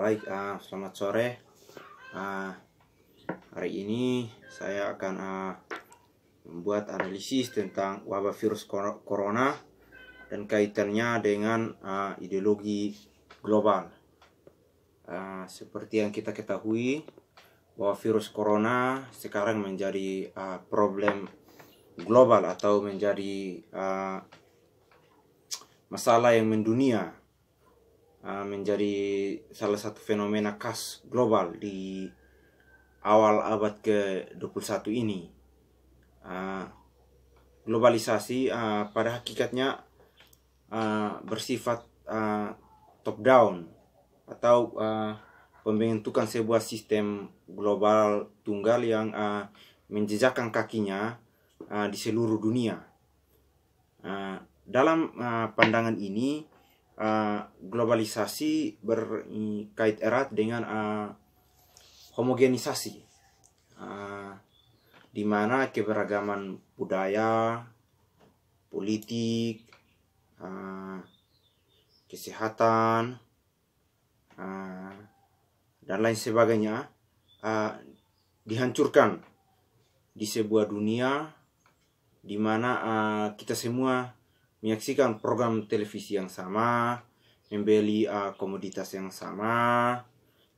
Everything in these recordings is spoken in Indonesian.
Baik, uh, selamat sore. Uh, hari ini saya akan uh, membuat analisis tentang wabah virus corona dan kaitannya dengan uh, ideologi global. Uh, seperti yang kita ketahui, bahwa virus corona sekarang menjadi uh, problem global atau menjadi uh, masalah yang mendunia Ah, menjadi salah satu fenomena khas global di awal abad ke-21 ini. Uh, globalisasi uh, pada hakikatnya uh, bersifat uh, top down atau uh, pembentukan sebuah sistem global tunggal yang uh, menjejakkan kakinya uh, di seluruh dunia. Uh, dalam uh, pandangan ini Eh, globalisasi berkait erat dengan uh, homogenisasi uh, di mana keberagaman budaya, politik, uh, kesehatan uh, dan lain sebagainya uh, dihancurkan di sebuah dunia di mana uh, kita semua menyaksikan program televisi yang sama, membeli uh, komoditas yang sama,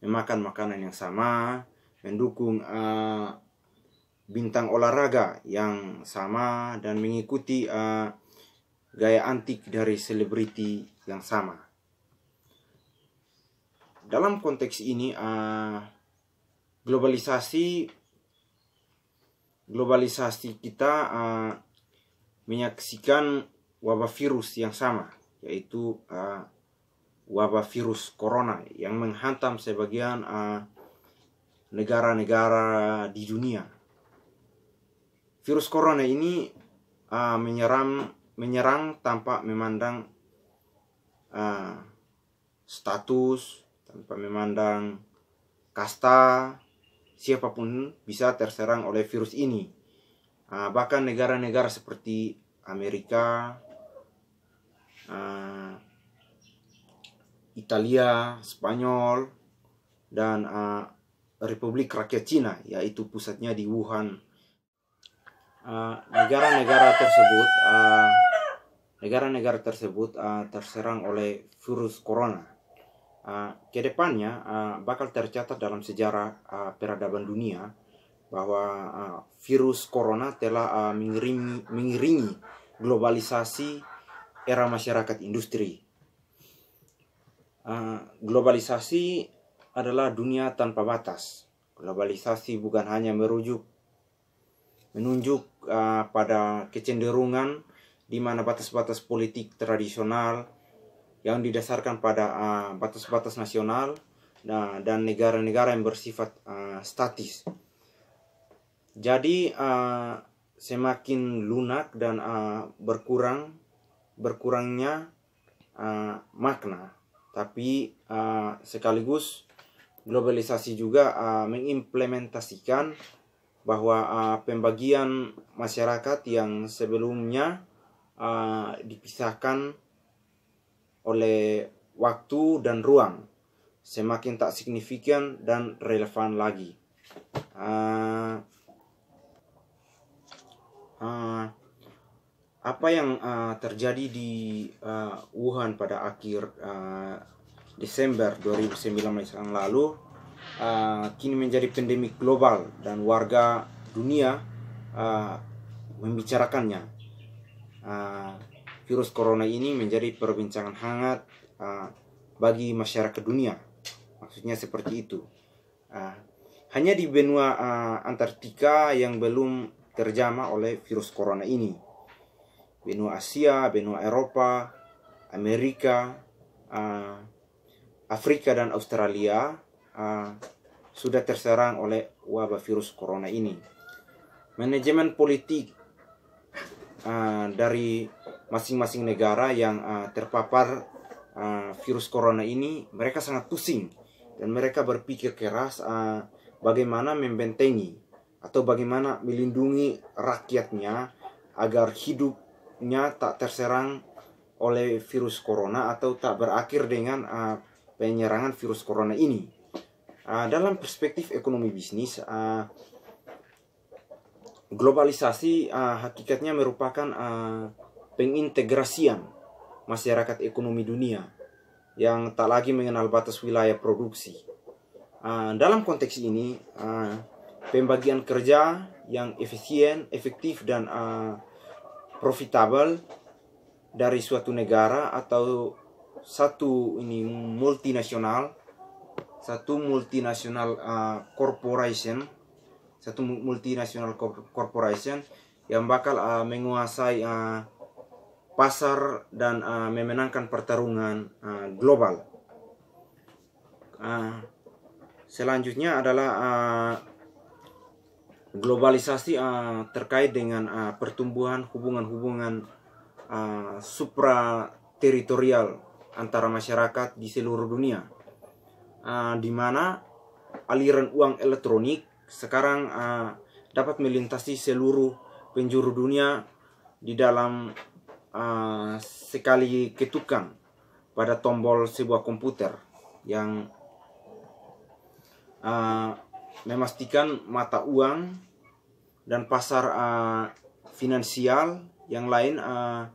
memakan makanan yang sama, mendukung uh, bintang olahraga yang sama dan mengikuti uh, gaya antik dari selebriti yang sama. Dalam konteks ini uh, globalisasi globalisasi kita uh, menyaksikan wabah virus yang sama, yaitu uh, wabah virus corona yang menghantam sebagian uh, negara-negara uh, di dunia. Virus corona ini uh, menyerang menyerang tanpa memandang uh, status, tanpa memandang kasta, siapapun bisa terserang oleh virus ini. Uh, bahkan negara-negara seperti Amerika, uh, Italia, Spanyol, dan uh, Republik Rakyat Cina, yaitu pusatnya di Wuhan. Eh, negara-negara uh, tersebut, negara-negara uh, tersebut uh, terserang oleh virus corona. Uh, kedepannya uh, bakal tercatat dalam sejarah uh, peradaban dunia bahwa uh, virus corona telah uh, mengiringi, mengiringi globalisasi era masyarakat industri. Ah, globalisasi adalah dunia tanpa batas. Globalisasi bukan hanya merujuk, menunjuk ah, pada kecenderungan di mana batas-batas politik tradisional yang didasarkan pada ah, batas-batas nasional nah, dan negara-negara yang bersifat statis. Jadi semakin lunak dan berkurang berkurangnya uh, makna, tapi uh, sekaligus globalisasi juga uh, mengimplementasikan bahwa uh, pembagian masyarakat yang sebelumnya uh, dipisahkan oleh waktu dan ruang semakin tak signifikan dan relevan lagi. apa yang uh, terjadi di uh, Wuhan pada akhir uh, Desember 2019 yang lalu uh, kini menjadi pandemi global dan warga dunia uh, membicarakannya. Uh, virus corona ini menjadi perbincangan hangat uh, bagi masyarakat dunia. Maksudnya seperti itu. Uh, hanya di benua uh, Antartika yang belum terjama oleh virus corona ini benua Asia, benua Eropa, Amerika, uh, Afrika dan Australia uh, sudah terserang oleh wabah virus corona ini. Manajemen politik uh, dari masing-masing negara yang uh, terpapar uh, virus corona ini, mereka sangat pusing dan mereka berpikir keras uh, bagaimana membentengi atau bagaimana melindungi rakyatnya agar hidup hidupnya tak terserang oleh virus corona atau tak berakhir dengan uh, penyerangan virus corona ini. Uh, dalam perspektif ekonomi bisnis, uh, globalisasi uh, hakikatnya merupakan uh, pengintegrasian masyarakat ekonomi dunia yang tak lagi mengenal batas wilayah produksi. Uh, dalam konteks ini, uh, pembagian kerja yang efisien, efektif, dan uh, profitable dari suatu negara atau satu ini multinasional satu multinasional uh, corporation satu multinasional corporation yang bakal uh, menguasai uh, pasar dan uh, memenangkan pertarungan uh, global uh, selanjutnya adalah uh, globalisasi uh, terkait dengan uh, pertumbuhan hubungan-hubungan uh, ah, teritorial antara masyarakat di seluruh dunia, uh, di mana aliran uang elektronik sekarang uh, dapat melintasi seluruh penjuru dunia di dalam uh, sekali ketukan pada tombol sebuah komputer yang uh, memastikan mata uang dan pasar uh, finansial yang lain uh,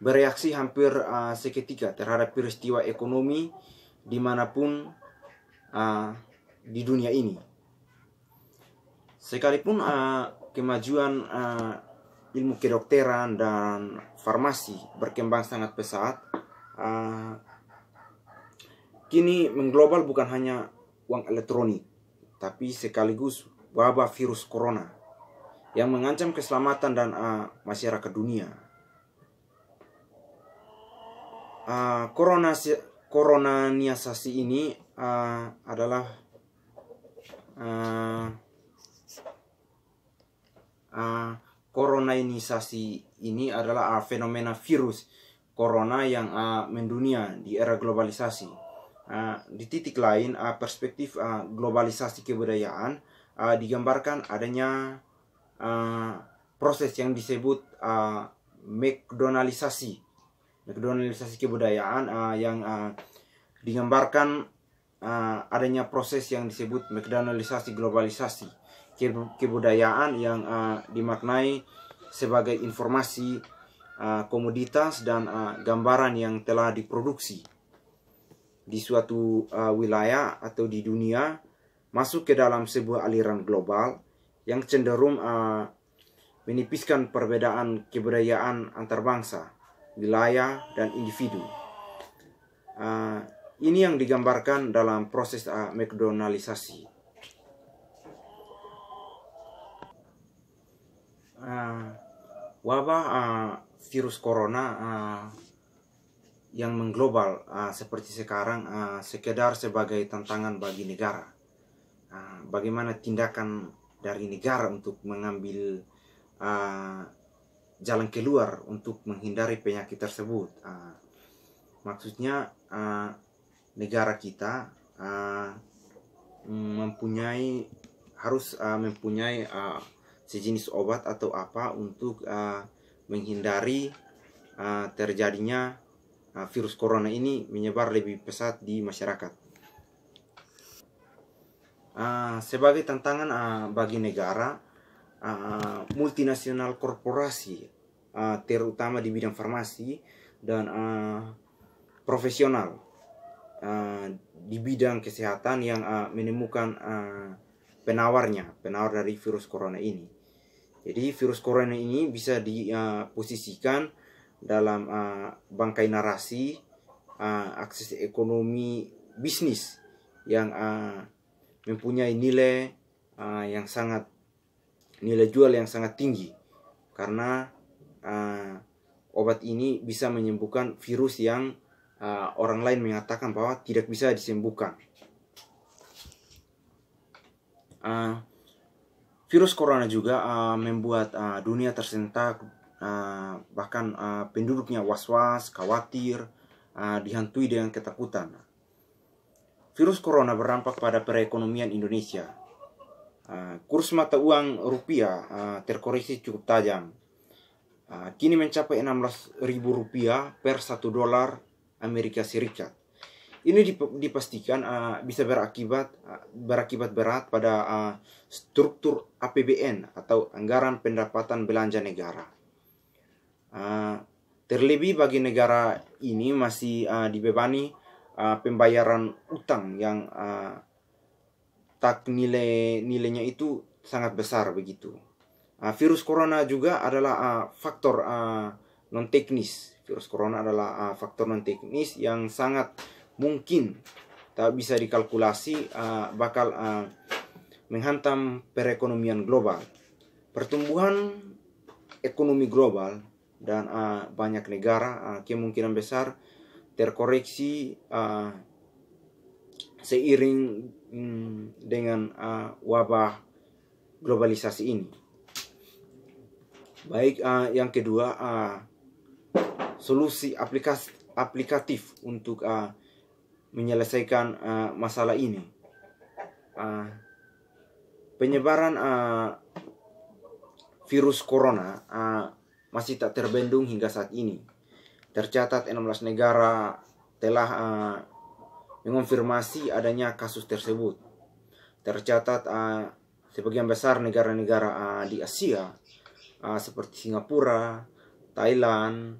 bereaksi hampir uh, seketika terhadap peristiwa ekonomi dimanapun uh, di dunia ini. Sekalipun uh, kemajuan uh, ilmu kedokteran dan farmasi berkembang sangat pesat, uh, kini mengglobal bukan hanya uang elektronik tapi sekaligus wabah virus corona yang mengancam keselamatan dan uh, masyarakat dunia. Uh, corona niasasi ini uh, adalah uh, uh, ini adalah uh, fenomena virus corona yang uh, mendunia di era globalisasi Ah, di titik lain, ah, perspektif ah, globalisasi kebudayaan digambarkan adanya proses yang disebut uh, McDonaldisasi. kebudayaan yang digambarkan adanya proses yang disebut McDonaldisasi globalisasi. kebudayaan yang dimaknai sebagai informasi, komoditas, dan gambaran yang telah diproduksi di suatu uh, wilayah atau di dunia masuk ke dalam sebuah aliran global yang cenderung uh, menipiskan perbedaan kebudayaan antar bangsa, wilayah, dan individu. Uh, ini yang digambarkan dalam proses uh, McDonaldisasi. Uh, wabah uh, virus corona uh, yang mengglobal uh, seperti sekarang uh, sekedar sebagai tantangan bagi negara. Uh, bagaimana tindakan dari negara untuk mengambil uh, jalan keluar untuk menghindari penyakit tersebut. Uh, maksudnya uh, negara kita uh, mempunyai harus uh, mempunyai uh, sejenis obat atau apa untuk uh, menghindari uh, terjadinya Ah, virus corona ini menyebar lebih pesat di masyarakat. Ah, sebagai tantangan ah, bagi negara, multinasional korporasi, terutama di bidang farmasi dan profesional di bidang kesehatan yang menemukan penawarnya, penawar dari virus corona ini. Jadi virus corona ini bisa diposisikan dalam uh, bangkai narasi uh, akses ekonomi bisnis yang uh, mempunyai nilai uh, yang sangat nilai jual yang sangat tinggi karena uh, obat ini bisa menyembuhkan virus yang uh, orang lain mengatakan bahwa tidak bisa disembuhkan. Uh, virus corona juga uh, membuat uh, dunia tersentak uh, bahkan uh, penduduknya was-was, khawatir, uh, dihantui dengan ketakutan. Virus corona berdampak pada perekonomian Indonesia. Uh, kurs mata uang rupiah uh, terkoreksi cukup tajam. Uh, kini mencapai 16.000 rupiah per 1 dolar Amerika Serikat. Ini dipastikan uh, bisa berakibat uh, berakibat berat pada uh, struktur APBN atau anggaran pendapatan belanja negara. Ah, terlebih bagi negara ini masih ah, dibebani ah, pembayaran utang yang uh, tak nilai nilainya itu sangat besar begitu. virus corona juga adalah faktor non teknis. Virus corona adalah faktor non teknis yang sangat mungkin tak bisa dikalkulasi bakal menghantam perekonomian global. Pertumbuhan ekonomi global dan uh, banyak negara uh, kemungkinan besar terkoreksi uh, seiring um, dengan uh, wabah globalisasi ini. Baik, uh, yang kedua uh, solusi aplikasi aplikatif untuk uh, menyelesaikan uh, masalah ini. Uh, penyebaran uh, virus corona uh, masih tak terbendung hingga saat ini. Tercatat 16 negara telah uh, mengonfirmasi adanya kasus tersebut. Tercatat uh, sebagian besar negara-negara uh, di Asia uh, seperti Singapura, Thailand,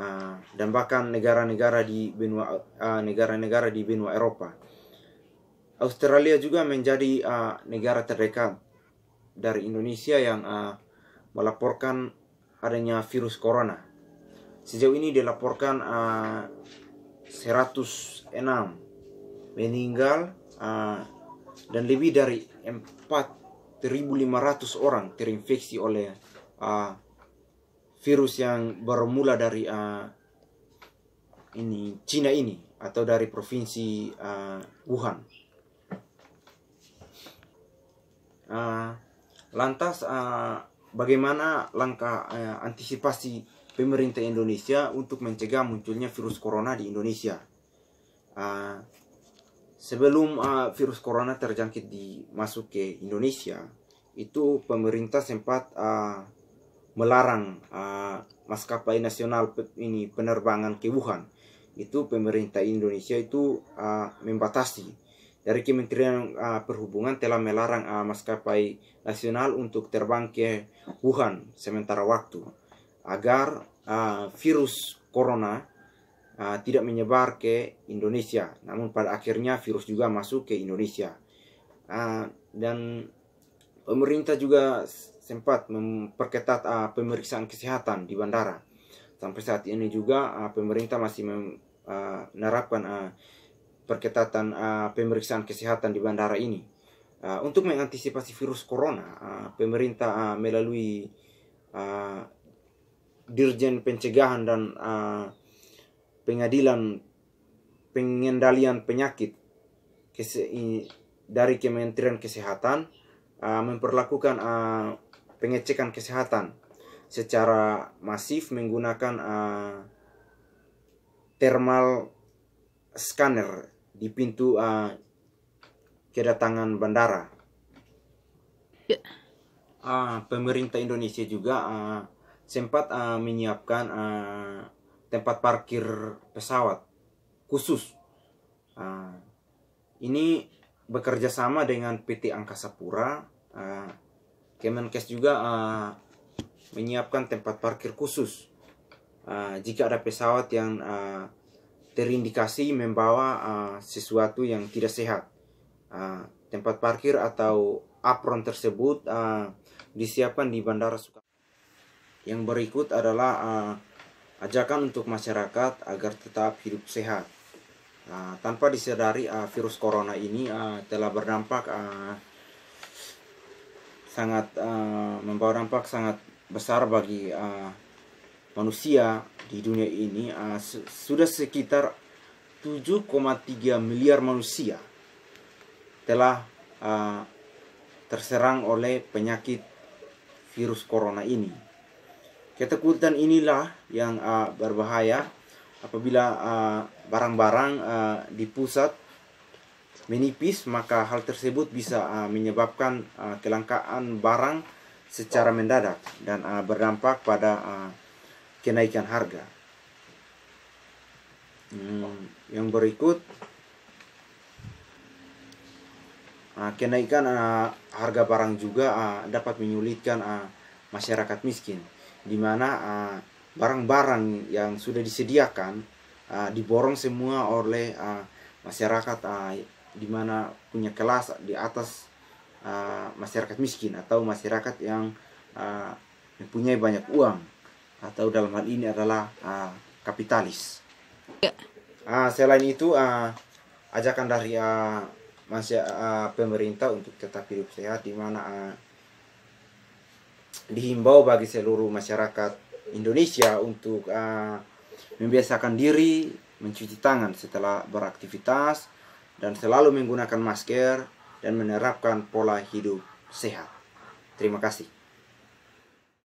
uh, dan bahkan negara-negara di benua negara negara-negara di benua Eropa. Australia juga menjadi uh, negara terdekat dari Indonesia yang uh, melaporkan adanya virus corona. Sejauh ini dilaporkan uh, eh, 106 meninggal uh, dan lebih dari 4.500 orang terinfeksi oleh uh, virus yang bermula dari uh, ini Cina ini atau dari provinsi uh, Wuhan. Uh, lantas uh, bagaimana langkah eh, antisipasi pemerintah Indonesia untuk mencegah munculnya virus corona di Indonesia. Uh, sebelum uh, virus corona terjangkit di masuk ke Indonesia, itu pemerintah sempat uh, melarang uh, maskapai nasional ini penerbangan ke Wuhan. Itu pemerintah Indonesia itu uh, membatasi dari Kementerian uh, Perhubungan telah melarang uh, maskapai nasional untuk terbang ke Wuhan sementara waktu agar uh, virus corona uh, tidak menyebar ke Indonesia. Namun pada akhirnya virus juga masuk ke Indonesia. Uh, dan pemerintah juga sempat memperketat uh, pemeriksaan kesehatan di bandara. Sampai saat ini juga uh, pemerintah masih menerapkan uh, perketatan uh, pemeriksaan kesehatan di bandara ini. Uh, untuk mengantisipasi virus corona, uh, pemerintah uh, melalui uh, Dirjen Pencegahan dan uh, Pengadilan Pengendalian Penyakit dari Kementerian Kesehatan uh, memperlakukan uh, pengecekan kesehatan secara masif menggunakan uh, thermal scanner di pintu uh, kedatangan bandara. Ya. Uh, pemerintah Indonesia juga uh, sempat uh, menyiapkan uh, tempat parkir pesawat khusus. Uh, ini bekerja sama dengan PT Angkasa Pura. Uh, Kemenkes juga uh, menyiapkan tempat parkir khusus. Uh, jika ada pesawat yang uh, terindikasi membawa uh, sesuatu yang tidak sehat. Uh, tempat parkir atau apron tersebut uh, disiapkan di Bandara Soekarno. Yang berikut adalah uh, ajakan untuk masyarakat agar tetap hidup sehat. Uh, tanpa disadari uh, virus corona ini uh, telah berdampak uh, sangat uh, membawa dampak sangat besar bagi uh, manusia di dunia ini uh, sudah sekitar 7,3 miliar manusia telah uh, terserang oleh penyakit virus corona ini. Ketakutan inilah yang uh, berbahaya apabila barang-barang uh, uh, di pusat menipis maka hal tersebut bisa uh, menyebabkan uh, kelangkaan barang secara mendadak dan uh, berdampak pada uh, kenaikan harga. Hmm, yang berikut uh, kenaikan uh, harga barang juga uh, dapat menyulitkan uh, masyarakat miskin, di mana uh, barang-barang yang sudah disediakan uh, diborong semua oleh uh, masyarakat uh, di mana punya kelas di atas uh, masyarakat miskin atau masyarakat yang uh, mempunyai banyak uang atau dalam hal ini adalah uh, kapitalis. Ya. Uh, selain itu uh, ajakan dari uh, masih uh, pemerintah untuk tetap hidup sehat di mana uh, dihimbau bagi seluruh masyarakat Indonesia untuk uh, membiasakan diri mencuci tangan setelah beraktivitas dan selalu menggunakan masker dan menerapkan pola hidup sehat. Terima kasih.